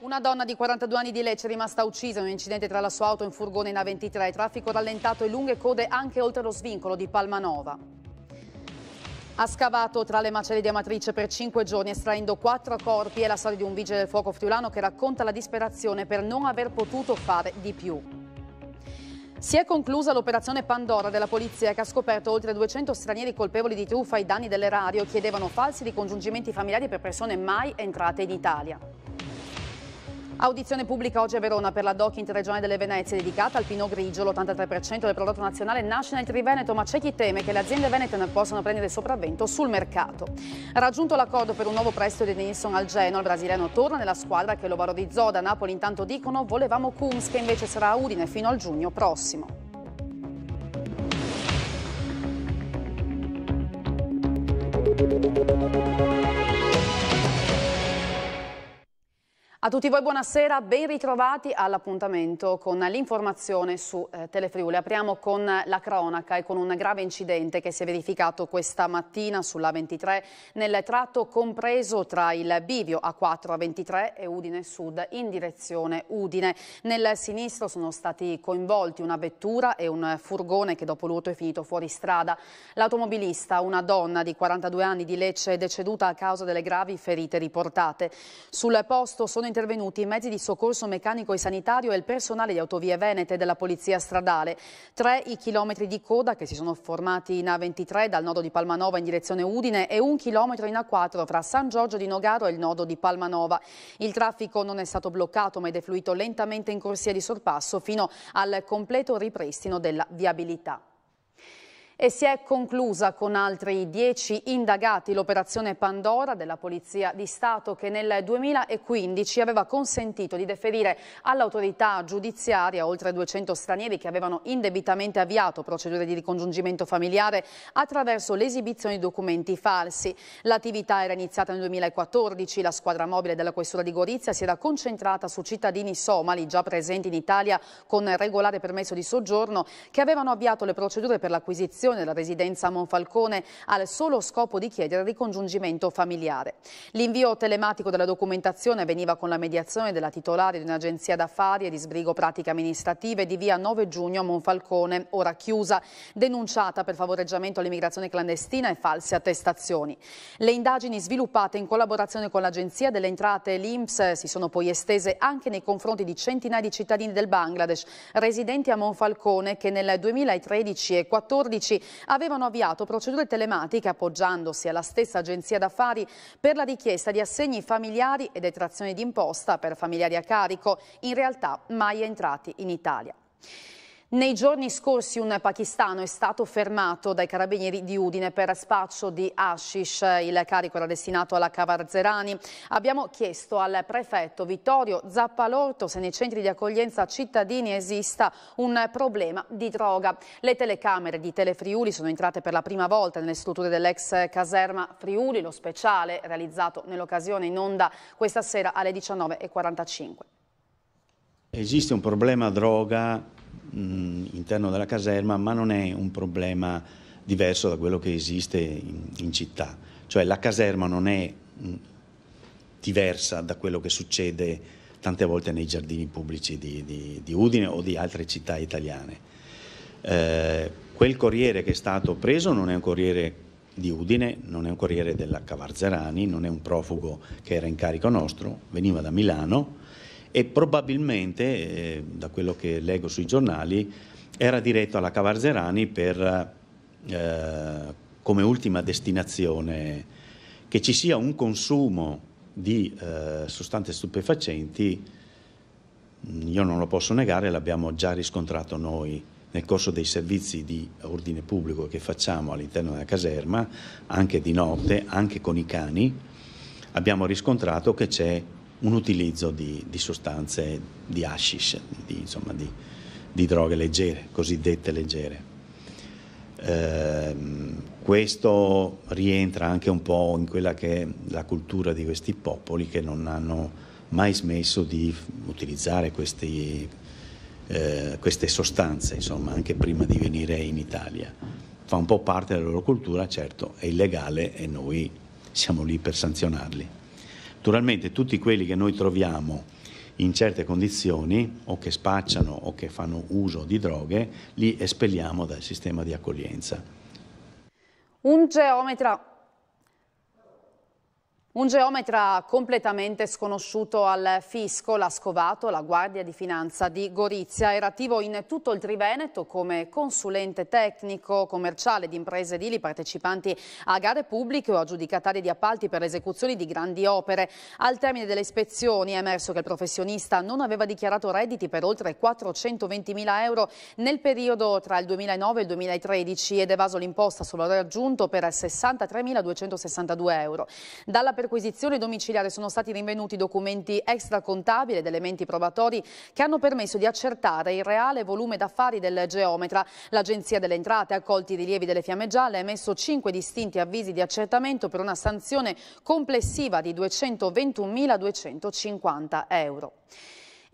Una donna di 42 anni di Lecce è rimasta uccisa in un incidente tra la sua auto e un furgone in A23. Traffico rallentato e lunghe code anche oltre lo svincolo di Palmanova. Ha scavato tra le macerie di Amatrice per 5 giorni estraendo 4 corpi e la storia di un vigile del fuoco friulano che racconta la disperazione per non aver potuto fare di più. Si è conclusa l'operazione Pandora della polizia che ha scoperto oltre 200 stranieri colpevoli di truffa ai danni dell'erario, chiedevano falsi ricongiungimenti familiari per persone mai entrate in Italia. Audizione pubblica oggi a Verona per la DOC Interregione delle Venezie dedicata al Pino Grigio. L'83% del prodotto nazionale nasce nel Triveneto, ma c'è chi teme che le aziende venete ne possano prendere sopravvento sul mercato. Raggiunto l'accordo per un nuovo prestito di Denilson al Geno, il brasiliano torna nella squadra che lo valorizzò da Napoli. Intanto dicono volevamo Kums, che invece sarà a Udine fino al giugno prossimo. Thank A tutti voi buonasera, ben ritrovati all'appuntamento con l'informazione su eh, Telefriuli. Apriamo con la cronaca e con un grave incidente che si è verificato questa mattina sulla 23 nel tratto compreso tra il Bivio A4 a 23 e Udine Sud in direzione Udine. Nel sinistro sono stati coinvolti una vettura e un furgone che dopo l'urto è finito fuori strada. L'automobilista, una donna di 42 anni di Lecce, è deceduta a causa delle gravi ferite riportate. Sul posto sono intervenuti i mezzi di soccorso meccanico e sanitario e il personale di Autovie Venete e della Polizia Stradale. Tre i chilometri di coda che si sono formati in A23 dal nodo di Palmanova in direzione Udine e un chilometro in A4 fra San Giorgio di Nogaro e il nodo di Palmanova. Il traffico non è stato bloccato ma è defluito lentamente in corsia di sorpasso fino al completo ripristino della viabilità. E si è conclusa con altri dieci indagati l'operazione Pandora della Polizia di Stato che nel 2015 aveva consentito di deferire all'autorità giudiziaria oltre 200 stranieri che avevano indebitamente avviato procedure di ricongiungimento familiare attraverso l'esibizione di documenti falsi. L'attività era iniziata nel 2014, la squadra mobile della Questura di Gorizia si era concentrata su cittadini somali già presenti in Italia con regolare permesso di soggiorno che avevano avviato le procedure per l'acquisizione direzione della residenza Monfalcone al solo scopo di chiedere il ricongiungimento familiare. L'invio telematico della documentazione veniva con la mediazione della titolare di un'agenzia d'affari e di sbrigo pratiche amministrative di via 9 giugno a Monfalcone, ora chiusa, denunciata per favoreggiamento all'immigrazione clandestina e false attestazioni. Le indagini sviluppate in collaborazione con l'Agenzia delle Entrate e l'INPS si sono poi estese anche nei confronti di centinaia di cittadini del Bangladesh residenti a Monfalcone che nel 2013 e 2014 avevano avviato procedure telematiche appoggiandosi alla stessa agenzia d'affari per la richiesta di assegni familiari e detrazioni d'imposta per familiari a carico, in realtà mai entrati in Italia. Nei giorni scorsi un pakistano è stato fermato dai carabinieri di Udine per spaccio di hashish. Il carico era destinato alla Cavarzerani. Abbiamo chiesto al prefetto Vittorio Zappalorto se nei centri di accoglienza cittadini esista un problema di droga. Le telecamere di Telefriuli sono entrate per la prima volta nelle strutture dell'ex caserma Friuli. Lo speciale realizzato nell'occasione in onda questa sera alle 19.45. Esiste un problema droga all'interno della caserma, ma non è un problema diverso da quello che esiste in, in città. Cioè la caserma non è diversa da quello che succede tante volte nei giardini pubblici di, di, di Udine o di altre città italiane. Eh, quel corriere che è stato preso non è un corriere di Udine, non è un corriere della Cavarzerani, non è un profugo che era in carico nostro, veniva da Milano e probabilmente, eh, da quello che leggo sui giornali, era diretto alla Cavarzerani per, eh, come ultima destinazione che ci sia un consumo di eh, sostanze stupefacenti, mm, io non lo posso negare, l'abbiamo già riscontrato noi nel corso dei servizi di ordine pubblico che facciamo all'interno della caserma, anche di notte, anche con i cani, abbiamo riscontrato che c'è un utilizzo di, di sostanze, di hashish, di, insomma, di, di, droghe leggere, cosiddette leggere. Eh, questo rientra anche un po' in quella che è la cultura di questi popoli che non hanno mai smesso di utilizzare questi, eh, queste sostanze, insomma, anche prima di venire in Italia. Fa un po' parte della loro cultura, certo, è illegale e noi siamo lì per sanzionarli. Naturalmente tutti quelli che noi troviamo in certe condizioni o che spacciano o che fanno uso di droghe li espelliamo dal sistema di accoglienza. Un geometra un geometra completamente sconosciuto al fisco l'ha scovato la Guardia di Finanza di Gorizia. Era attivo in tutto il Triveneto come consulente tecnico commerciale di imprese edili partecipanti a gare pubbliche o aggiudicatari di appalti per le esecuzioni di grandi opere. Al termine delle ispezioni è emerso che il professionista non aveva dichiarato redditi per oltre 420 mila euro nel periodo tra il 2009 e il 2013 ed evaso l'imposta sul valore aggiunto per 63.262 euro. Dalla per perquisizione domiciliare sono stati rinvenuti documenti extracontabili ed elementi probatori che hanno permesso di accertare il reale volume d'affari del geometra. L'Agenzia delle Entrate, accolti i rilievi delle fiamme gialle, ha emesso cinque distinti avvisi di accertamento per una sanzione complessiva di 221.250 euro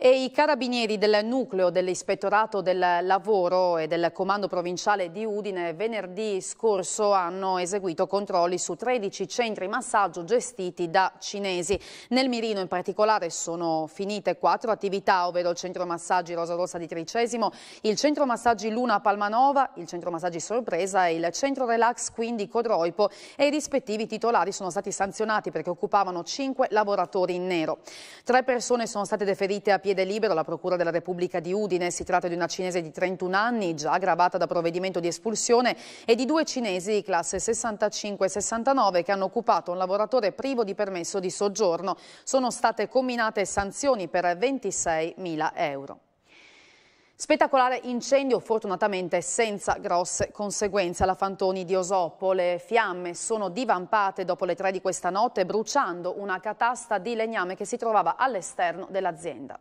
e i carabinieri del nucleo dell'ispettorato del lavoro e del comando provinciale di Udine venerdì scorso hanno eseguito controlli su 13 centri massaggio gestiti da cinesi. Nel mirino in particolare sono finite quattro attività, ovvero il centro massaggi Rosa Rossa di Tricesimo, il centro massaggi Luna Palmanova, il centro massaggi Sorpresa e il centro relax quindi Codroipo e i rispettivi titolari sono stati sanzionati perché occupavano cinque lavoratori in nero. Tre persone sono state deferite a piedi chiede libero la Procura della Repubblica di Udine. Si tratta di una cinese di 31 anni, già aggravata da provvedimento di espulsione, e di due cinesi di classe 65 e 69 che hanno occupato un lavoratore privo di permesso di soggiorno. Sono state combinate sanzioni per 26.000 euro. Spettacolare incendio, fortunatamente senza grosse conseguenze alla Fantoni di Osopo. Le fiamme sono divampate dopo le tre di questa notte, bruciando una catasta di legname che si trovava all'esterno dell'azienda.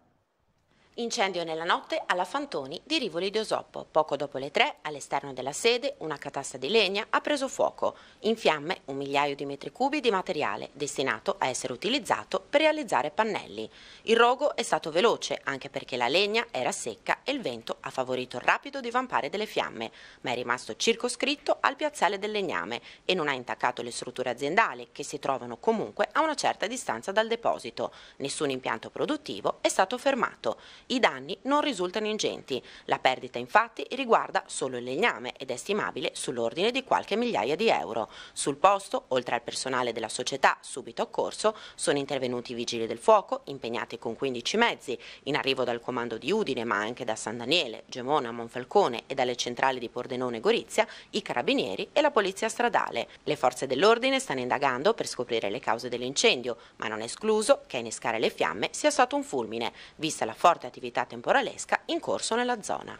Incendio nella notte alla Fantoni di Rivoli di Osoppo. Poco dopo le tre, all'esterno della sede, una catassa di legna ha preso fuoco. In fiamme un migliaio di metri cubi di materiale destinato a essere utilizzato per realizzare pannelli. Il rogo è stato veloce anche perché la legna era secca e il vento ha favorito il rapido divampare delle fiamme, ma è rimasto circoscritto al piazzale del legname e non ha intaccato le strutture aziendali che si trovano comunque a una certa distanza dal deposito. Nessun impianto produttivo è stato fermato. I danni non risultano ingenti, la perdita infatti riguarda solo il legname ed è stimabile sull'ordine di qualche migliaia di euro. Sul posto, oltre al personale della società subito accorso, sono intervenuti i vigili del fuoco, impegnati con 15 mezzi, in arrivo dal comando di Udine ma anche da San Daniele, Gemona, Monfalcone e dalle centrali di Pordenone e Gorizia, i carabinieri e la polizia stradale. Le forze dell'ordine stanno indagando per scoprire le cause dell'incendio, ma non è escluso che a innescare le fiamme sia stato un fulmine, vista la forte attività attività temporalesca in corso nella zona.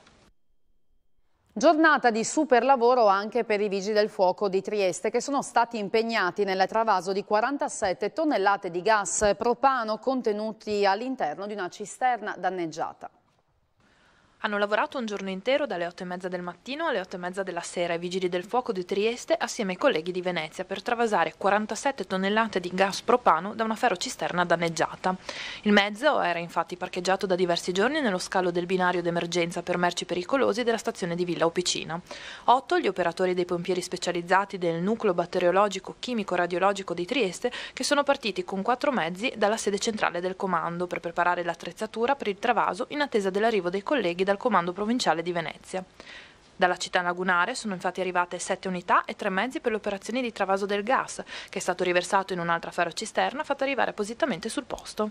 Giornata di super lavoro anche per i vigili del fuoco di Trieste che sono stati impegnati nel travaso di 47 tonnellate di gas propano contenuti all'interno di una cisterna danneggiata. Hanno lavorato un giorno intero dalle 8 e mezza del mattino alle 8 e mezza della sera i vigili del fuoco di Trieste assieme ai colleghi di Venezia per travasare 47 tonnellate di gas propano da una ferrocisterna danneggiata. Il mezzo era infatti parcheggiato da diversi giorni nello scalo del binario d'emergenza per merci pericolosi della stazione di Villa Opicina. Otto gli operatori dei pompieri specializzati del nucleo batteriologico chimico radiologico di Trieste che sono partiti con quattro mezzi dalla sede centrale del comando per preparare l'attrezzatura per il travaso in attesa dell'arrivo dei colleghi da dal Comando Provinciale di Venezia. Dalla città lagunare sono infatti arrivate sette unità e tre mezzi per le operazioni di travaso del gas, che è stato riversato in un'altra ferrocisterna fatta arrivare appositamente sul posto.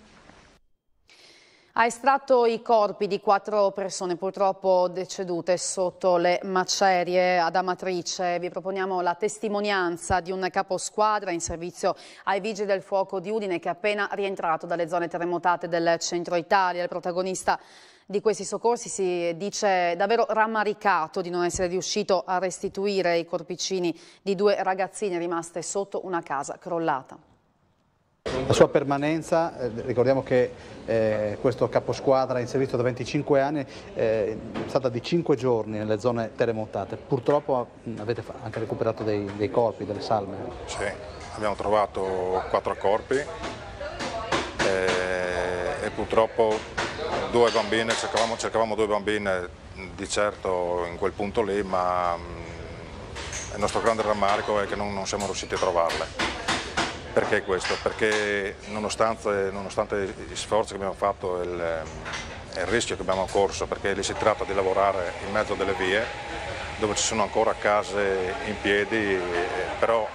Ha estratto i corpi di quattro persone purtroppo decedute sotto le macerie ad Amatrice. Vi proponiamo la testimonianza di un caposquadra in servizio ai Vigili del Fuoco di Udine che è appena rientrato dalle zone terremotate del centro Italia. Il protagonista di questi soccorsi si dice davvero rammaricato di non essere riuscito a restituire i corpicini di due ragazzine rimaste sotto una casa crollata. La sua permanenza, eh, ricordiamo che eh, questo caposquadra in servizio da 25 anni eh, è stata di 5 giorni nelle zone terremotate. Purtroppo mm, avete anche recuperato dei, dei, corpi, delle salme. Sì, abbiamo trovato 4 corpi eh, e purtroppo due bambine, cercavamo, cercavamo, due bambine mm, di certo in quel punto lì, ma mm, il nostro grande rammarico è che non, non siamo riusciti a trovarle. Perché questo? Perché nonostante, nonostante gli sforzi che abbiamo fatto e il, mm, il, rischio che abbiamo corso, perché lì si tratta di lavorare in mezzo delle vie dove ci sono ancora case in piedi, però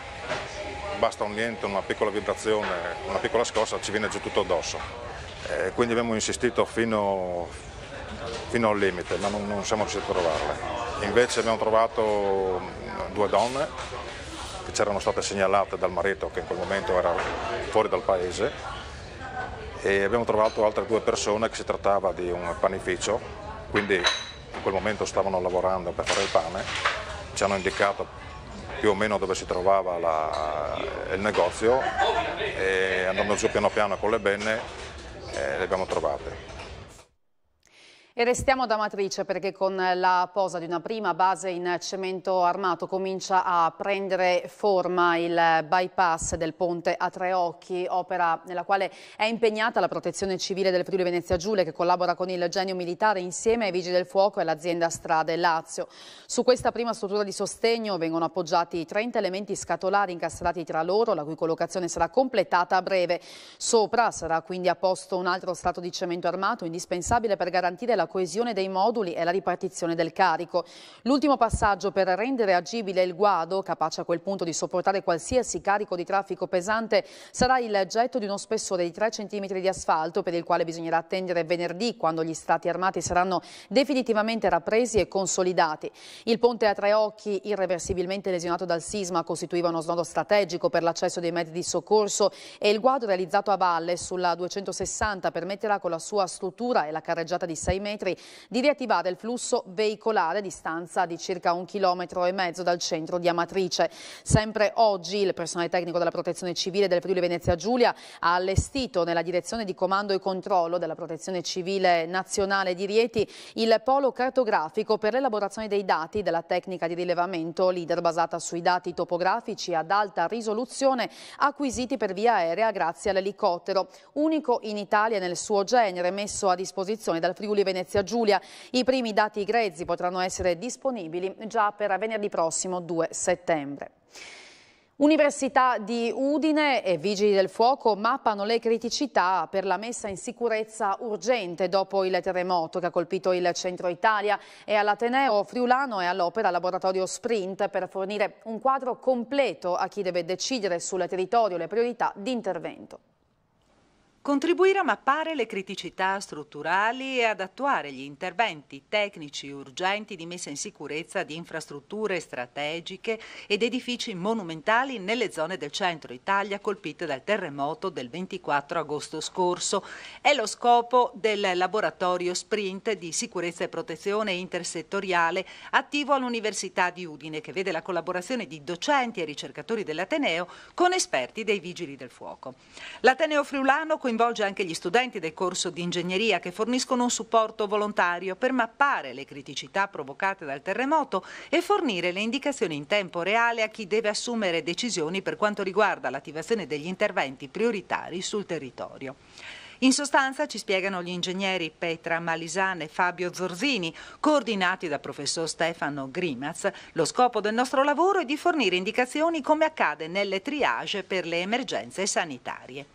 basta un niente, una piccola vibrazione, una piccola scossa, ci viene giù tutto addosso eh, quindi abbiamo insistito fino, fino al limite, ma non, non, siamo riusciti a trovarle. Invece abbiamo trovato mm, due donne che c'erano state segnalate dal marito che in quel momento era fuori dal paese e abbiamo trovato altre due persone che si trattava di un panificio, quindi in quel momento stavano lavorando per fare il pane, ci hanno indicato più o meno dove si trovava la, il negozio e andando giù piano piano con le benne eh, le abbiamo trovate. E restiamo da Matrice perché con la posa di una prima base in cemento armato comincia a prendere forma il bypass del ponte a tre occhi, opera nella quale è impegnata la protezione civile del Friuli Venezia Giulia che collabora con il genio militare insieme ai Vigili del Fuoco e l'azienda Strade Lazio. Su questa prima struttura di sostegno vengono appoggiati 30 elementi scatolari incastrati tra loro, la cui collocazione sarà completata a breve. Sopra sarà quindi apposto un altro strato di cemento armato indispensabile per garantire la coesione dei moduli e la ripartizione del carico. L'ultimo passaggio per rendere agibile il guado, capace a quel punto di sopportare qualsiasi carico di traffico pesante, sarà il getto di uno spessore di 3 cm di asfalto per il quale bisognerà attendere venerdì quando gli strati armati saranno definitivamente rappresi e consolidati. Il ponte a tre occhi, irreversibilmente lesionato dal sisma, costituiva uno snodo strategico per l'accesso dei mezzi di soccorso e il guado realizzato a valle sulla 260 permetterà con la sua struttura e la carreggiata di 6 metri metri di riattivare il flusso veicolare a distanza di circa un chilometro e mezzo dal centro di Amatrice. Sempre oggi il personale tecnico della protezione civile del Friuli Venezia Giulia ha allestito nella direzione di comando e controllo della protezione civile nazionale di Rieti il polo cartografico per l'elaborazione dei dati della tecnica di rilevamento leader basata sui dati topografici ad alta risoluzione acquisiti per via aerea grazie all'elicottero, unico in Italia nel suo genere messo a disposizione dal Friuli Venezia Venezia Giulia. I primi dati grezzi potranno essere disponibili già per venerdì prossimo 2 settembre. Università di Udine e Vigili del Fuoco mappano le criticità per la messa in sicurezza urgente dopo il terremoto che ha colpito il centro Italia e all'Ateneo Friulano e all'opera laboratorio Sprint per fornire un quadro completo a chi deve decidere sul territorio le priorità di intervento contribuire a mappare le criticità strutturali e ad attuare gli interventi tecnici urgenti di messa in sicurezza di infrastrutture strategiche ed edifici monumentali nelle zone del centro Italia colpite dal terremoto del 24 agosto scorso. È lo scopo del laboratorio Sprint di sicurezza e protezione intersettoriale attivo all'Università di Udine che vede la collaborazione di docenti e ricercatori dell'Ateneo con esperti dei Vigili del Fuoco. L'Ateneo Friulano coinvolge coinvolge anche gli studenti del corso di ingegneria che forniscono un supporto volontario per mappare le criticità provocate dal terremoto e fornire le indicazioni in tempo reale a chi deve assumere decisioni per quanto riguarda l'attivazione degli interventi prioritari sul territorio. In sostanza, ci spiegano gli ingegneri Petra Malisan e Fabio Zorzini, coordinati dal professor Stefano Grimaz, lo scopo del nostro lavoro è di fornire indicazioni come accade nelle triage per le emergenze sanitarie.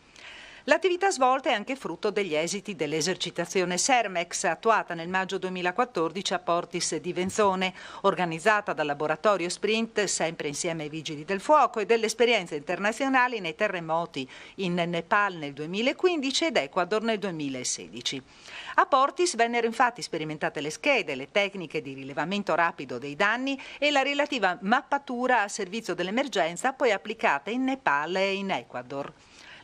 L'attività svolta è anche frutto degli esiti dell'esercitazione Sermex attuata nel maggio 2014 a Portis di Venzone, organizzata dal laboratorio Sprint sempre insieme ai Vigili del Fuoco e delle esperienze internazionali nei terremoti in Nepal nel 2015 ed Ecuador nel 2016. A Portis vennero infatti sperimentate le schede, le tecniche di rilevamento rapido dei danni e la relativa mappatura a servizio dell'emergenza poi applicata in Nepal e in Ecuador.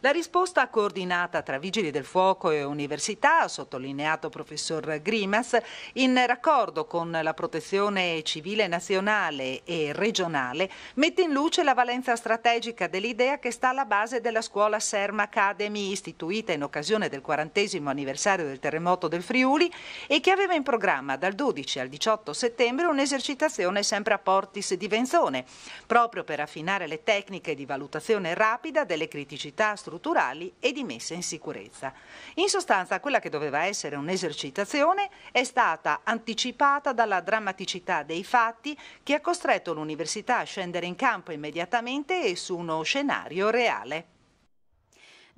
La risposta coordinata tra Vigili del Fuoco e Università, ha sottolineato professor Grimas, in raccordo con la protezione civile nazionale e regionale, mette in luce la valenza strategica dell'idea che sta alla base della scuola Serma Academy, istituita in occasione del 40 anniversario del terremoto del Friuli e che aveva in programma dal 12 al 18 settembre un'esercitazione sempre a Portis di Venzone, proprio per affinare le tecniche di valutazione rapida delle criticità strutturali strutturali e di messa in sicurezza. In sostanza quella che doveva essere un'esercitazione è stata anticipata dalla drammaticità dei fatti che ha costretto l'università a scendere in campo immediatamente e su uno scenario reale.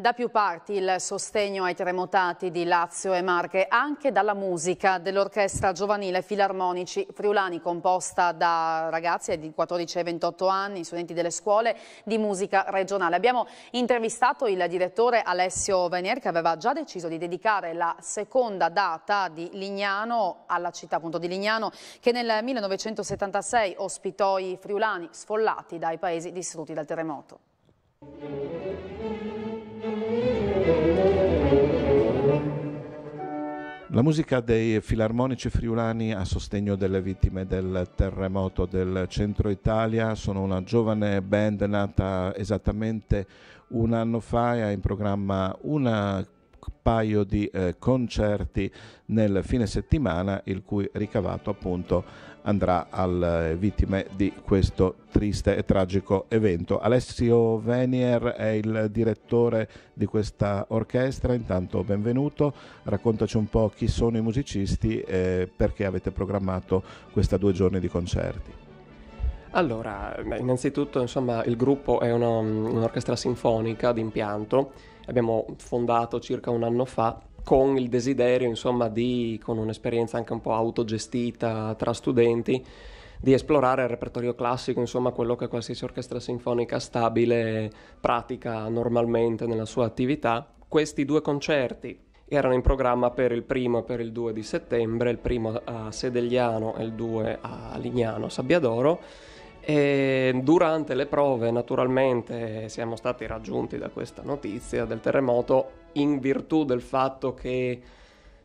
Da più parti il sostegno ai terremotati di Lazio e Marche, anche dalla musica dell'Orchestra Giovanile Filarmonici Friulani, composta da ragazzi di 14 e 28 anni, studenti delle scuole di musica regionale. Abbiamo intervistato il direttore Alessio Venier, che aveva già deciso di dedicare la seconda data di Lignano alla città appunto di Lignano, che nel 1976 ospitò i friulani sfollati dai paesi distrutti dal terremoto. La musica dei filarmonici friulani a sostegno delle vittime del terremoto del centro Italia sono una giovane band nata esattamente un anno fa e ha in programma un paio di eh, concerti nel fine settimana il cui ricavato appunto andrà alle eh, vittime di questo triste e tragico evento. Alessio Venier è il direttore di questa orchestra, intanto benvenuto, raccontaci un po' chi sono i musicisti e perché avete programmato questa due giorni di concerti. Allora, innanzitutto insomma, il gruppo è una, mm, un'orchestra sinfonica d'impianto, abbiamo fondato circa un anno fa con il desiderio insomma di, con un'esperienza anche un po' autogestita tra studenti, di esplorare il repertorio classico, insomma quello che qualsiasi orchestra sinfonica stabile pratica normalmente nella sua attività. Questi due concerti erano in programma per il primo e per il 2 di settembre, il primo a Sedegliano e il 2 a Lignano Sabbiadoro e durante le prove, naturalmente, siamo stati raggiunti da questa notizia del terremoto in virtù del fatto che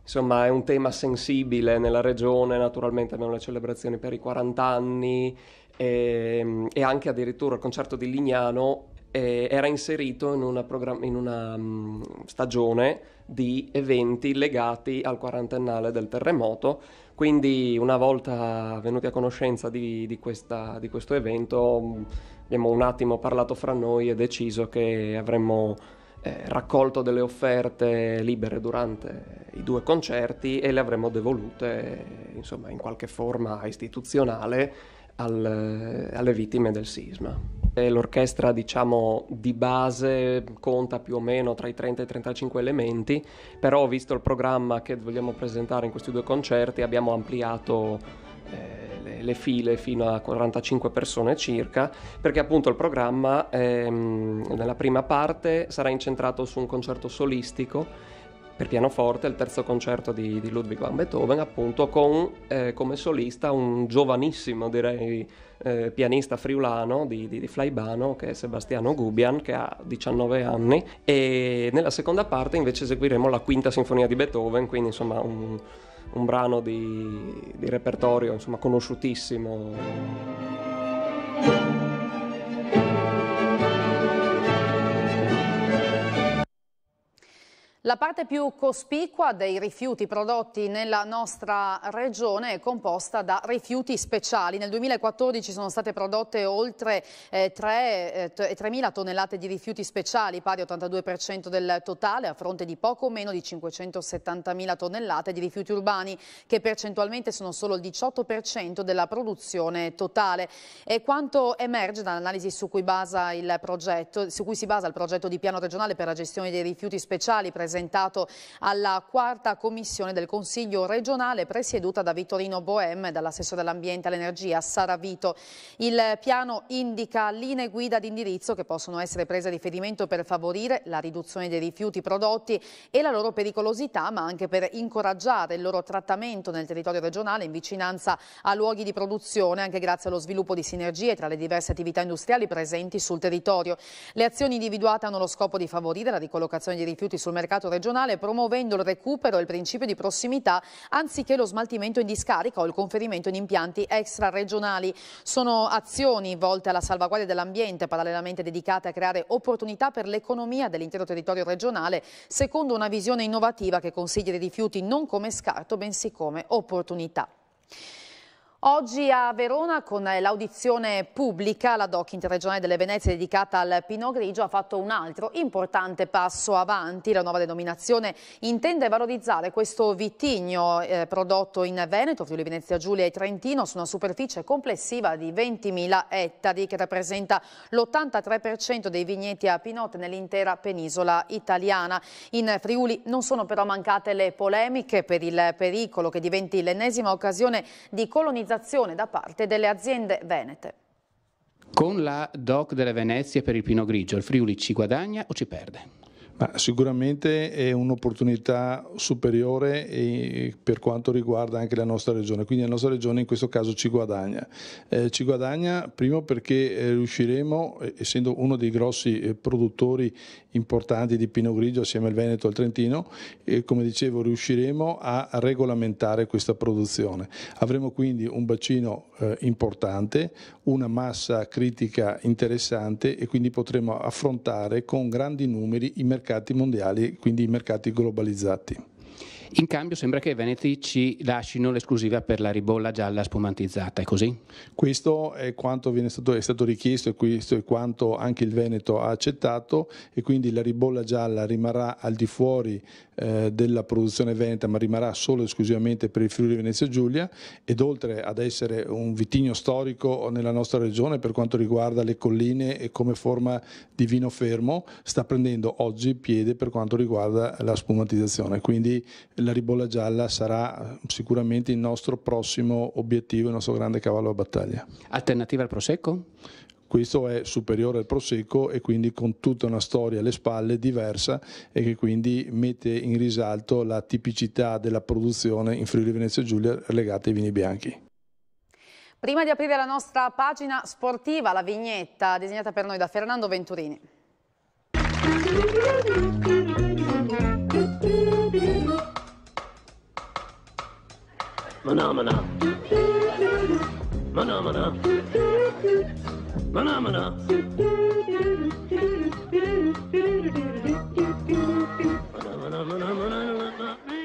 insomma è un tema sensibile nella regione, naturalmente abbiamo le celebrazioni per i 40 anni e, e anche addirittura il concerto di Lignano eh, era inserito in una, program- in una um, stagione di eventi legati al quarantennale del terremoto quindi una volta venuti a conoscenza di, di, questa, di questo evento abbiamo un attimo parlato fra noi e deciso che avremmo eh, raccolto delle offerte libere durante i due concerti e le avremmo devolute insomma in qualche forma istituzionale al, alle vittime del sisma. L'orchestra, diciamo, di base conta più o meno tra i 30 e i 35 elementi, però visto il programma che vogliamo presentare in questi due concerti abbiamo ampliato eh, le, le, file fino a 45 persone circa, perché appunto il programma ehm, nella prima parte sarà incentrato su un concerto solistico per pianoforte, il terzo concerto di, di Ludwig van Beethoven, appunto con eh, come solista un giovanissimo, direi, eh, pianista friulano di, di, di, Flaibano, che è Sebastiano Gubian, che ha 19 anni, e nella seconda parte invece eseguiremo la quinta sinfonia di Beethoven, quindi insomma un, un brano di, repertorio insomma, conosciutissimo. La parte più cospicua dei rifiuti prodotti nella nostra regione è composta da rifiuti speciali. Nel 2014 sono state prodotte oltre 3.000 eh, eh, tonnellate di rifiuti speciali, pari 82% del totale, a fronte di poco meno di 570.000 tonnellate di rifiuti urbani, che percentualmente sono solo il 18% della produzione totale. E quanto emerge dall'analisi su, su cui si basa il progetto di piano regionale per la gestione dei rifiuti speciali presentato presentato alla quarta commissione del Consiglio regionale presieduta da Vittorino Boem e dall'assessore dell'ambiente e all'energia Sara Vito. Il piano indica linee guida di indirizzo che possono essere prese a riferimento per favorire la riduzione dei rifiuti prodotti e la loro pericolosità, ma anche per incoraggiare il loro trattamento nel territorio regionale in vicinanza a luoghi di produzione, anche grazie allo sviluppo di sinergie tra le diverse attività industriali presenti sul territorio. Le azioni individuate hanno lo scopo di favorire la ricollocazione di rifiuti sul mercato mercato regionale promuovendo il recupero e il principio di prossimità anziché lo smaltimento in discarica o il conferimento in impianti extraregionali. Sono azioni volte alla salvaguardia dell'ambiente parallelamente dedicate a creare opportunità per l'economia dell'intero territorio regionale secondo una visione innovativa che consiglia i rifiuti non come scarto bensì come opportunità. Oggi a Verona con eh, l'audizione pubblica la DOC interregionale delle Venezie dedicata al Pino Grigio ha fatto un altro importante passo avanti. La nuova denominazione intende valorizzare questo vitigno eh, prodotto in Veneto, Friuli Venezia Giulia e Trentino su una superficie complessiva di 20.000 ettari che rappresenta l'83% dei vigneti a Pinot nell'intera penisola italiana. In Friuli non sono però mancate le polemiche per il pericolo che diventi l'ennesima occasione di colonizzazione valorizzazione da parte delle aziende venete. Con la DOC delle Venezie per il Pino Grigio, il Friuli ci guadagna o ci perde? Ma sicuramente è un'opportunità superiore per quanto riguarda anche la nostra regione, quindi la nostra regione in questo caso ci guadagna. Eh, ci guadagna primo perché eh, riusciremo, eh, essendo uno dei grossi eh, produttori importanti di Pino Grigio assieme al Veneto e al Trentino, eh, come dicevo riusciremo a regolamentare questa produzione. Avremo quindi un bacino eh, importante, una massa critica interessante e quindi potremo affrontare con grandi numeri i mercati mercati mondiali, quindi i mercati globalizzati. In cambio sembra che i veneti ci lasciano l'esclusiva per la ribolla gialla spumantizzata, è così? Questo è quanto è stato, è stato richiesto e questo è quanto anche il Veneto ha accettato e quindi la ribolla gialla rimarrà al di fuori eh, della produzione veneta ma rimarrà solo e esclusivamente per il Friuli Venezia Giulia ed oltre ad essere un vitigno storico nella nostra regione per quanto riguarda le colline e come forma di vino fermo sta prendendo oggi piede per quanto riguarda la spumatizzazione. Quindi la ribolla gialla sarà sicuramente il nostro prossimo obiettivo, il nostro grande cavallo a battaglia. Alternativa al Prosecco? questo è superiore al Prosecco e quindi con tutta una storia alle spalle diversa e che quindi mette in risalto la tipicità della produzione in Friuli Venezia Giulia legata ai vini bianchi. Prima di aprire la nostra pagina sportiva, la vignetta disegnata per noi da Fernando Venturini. Manamana. Manamana. Manamana. Manamana. Manamana. Manamana.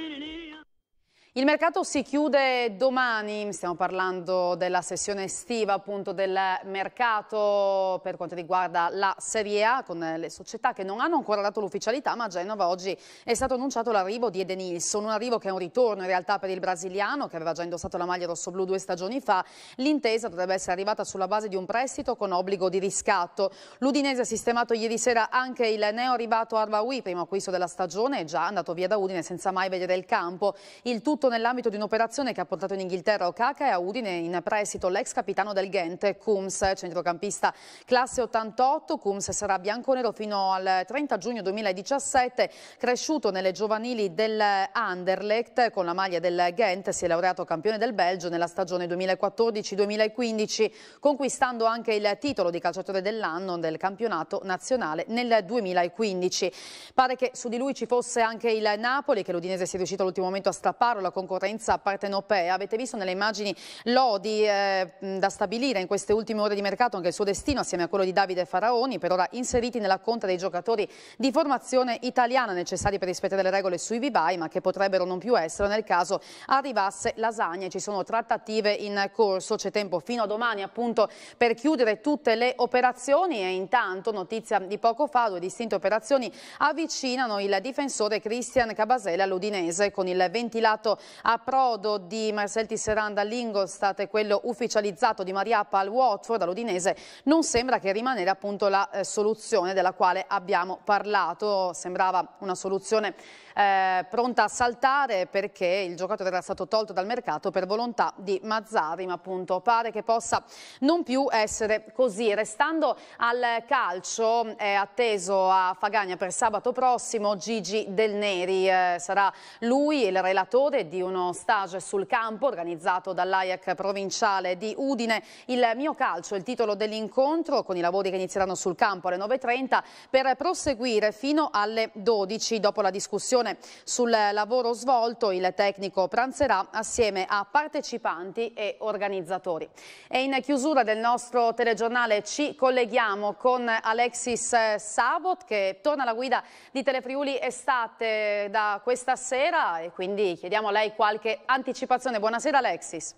Il mercato si chiude domani, stiamo parlando della sessione estiva appunto del mercato per quanto riguarda la Serie A con le società che non hanno ancora dato l'ufficialità ma a Genova oggi è stato annunciato l'arrivo di Eden Nilsson, un arrivo che è un ritorno in realtà per il brasiliano che aveva già indossato la maglia rossoblù due stagioni fa, l'intesa dovrebbe essere arrivata sulla base di un prestito con obbligo di riscatto. L'Udinese ha sistemato ieri sera anche il neo arrivato Arbaui, primo acquisto della stagione, è già andato via da Udine senza mai vedere il campo. Il tutto nell'ambito di un'operazione che ha portato in Inghilterra Okaka e a Udine in prestito l'ex capitano del Ghent, Coombs, centrocampista classe 88. Coombs sarà bianconero fino al 30 giugno 2017, cresciuto nelle giovanili dell'Anderlecht con la maglia del Ghent, si è laureato campione del Belgio nella stagione 2014-2015, conquistando anche il titolo di calciatore dell'anno del campionato nazionale nel 2015. Pare che su di lui ci fosse anche il Napoli, che l'Udinese sia riuscito all'ultimo momento a strapparlo, la concorrenza partenopea. Avete visto nelle immagini Lodi eh, da stabilire in queste ultime ore di mercato anche il suo destino assieme a quello di Davide Faraoni, per ora inseriti nella conta dei giocatori di formazione italiana necessari per rispettare le regole sui vibai, ma che potrebbero non più essere nel caso arrivasse lasagne. Ci sono trattative in corso, c'è tempo fino a domani appunto per chiudere tutte le operazioni e intanto notizia di poco fa due distinte operazioni avvicinano il difensore Cristian Cabasella all'Udinese con il ventilato approdo di Marcel Tisserand all'Ingolstadt e quello ufficializzato di Mariappa al Watford all'Udinese non sembra che rimanere appunto la eh, soluzione della quale abbiamo parlato, sembrava una soluzione eh, pronta a saltare perché il giocatore era stato tolto dal mercato per volontà di Mazzari, ma appunto pare che possa non più essere così. Restando al calcio, è atteso a Fagagna per sabato prossimo Gigi Del Neri, eh, sarà lui il relatore di uno stage sul campo organizzato dall'AIAC provinciale di Udine. Il mio calcio è il titolo dell'incontro con i lavori che inizieranno sul campo alle 9.30 per proseguire fino alle 12. Dopo la discussione sul lavoro svolto il tecnico pranzerà assieme a partecipanti e organizzatori. E in chiusura del nostro telegiornale ci colleghiamo con Alexis Sabot che torna alla guida di Telefriuli Estate da questa sera e quindi chiediamo a lei lei qualche anticipazione. Buonasera Alexis.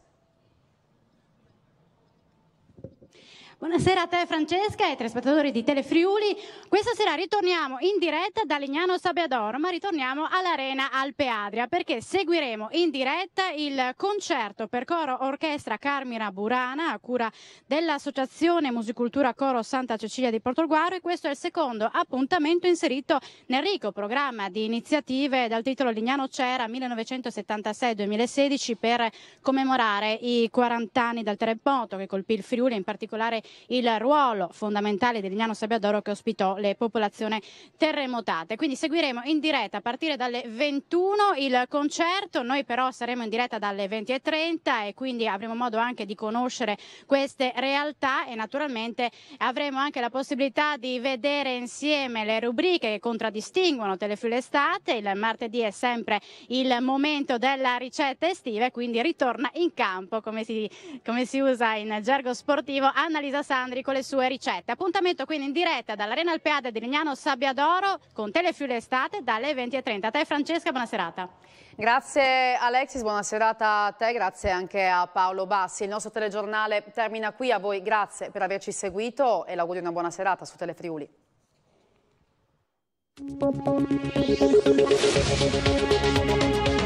Buonasera a te Francesca e ai telespettatori di Telefriuli. Questa sera ritorniamo in diretta da Lignano Sabbiadoro, ma ritorniamo all'Arena Alpe Adria perché seguiremo in diretta il concerto per coro orchestra Carmina Burana a cura dell'Associazione Musicultura Coro Santa Cecilia di Portoguaro e questo è il secondo appuntamento inserito nel ricco programma di iniziative dal titolo Lignano Cera 1976-2016 per commemorare i 40 anni dal terremoto che colpì il Friuli in particolare il ruolo fondamentale dell'Ignano Sabbiadoro che ospitò le popolazioni terremotate. Quindi seguiremo in diretta a partire dalle 21 il concerto, noi però saremo in diretta dalle 20.30 e quindi avremo modo anche di conoscere queste realtà e naturalmente avremo anche la possibilità di vedere insieme le rubriche che contraddistinguono Telefilo Estate. Il martedì è sempre il momento della ricetta estiva e quindi ritorna in campo, come si, come si usa in gergo sportivo, Annalisa Sandri con le sue ricette. Appuntamento quindi in diretta dall'Arena Alpeada di Lignano Sabbiadoro con Telefiume Estate dalle 20.30. A te Francesca, buona serata. Grazie Alexis, buona serata a te, grazie anche a Paolo Bassi. Il nostro telegiornale termina qui, a voi grazie per averci seguito e l'augurio di una buona serata su Telefriuli.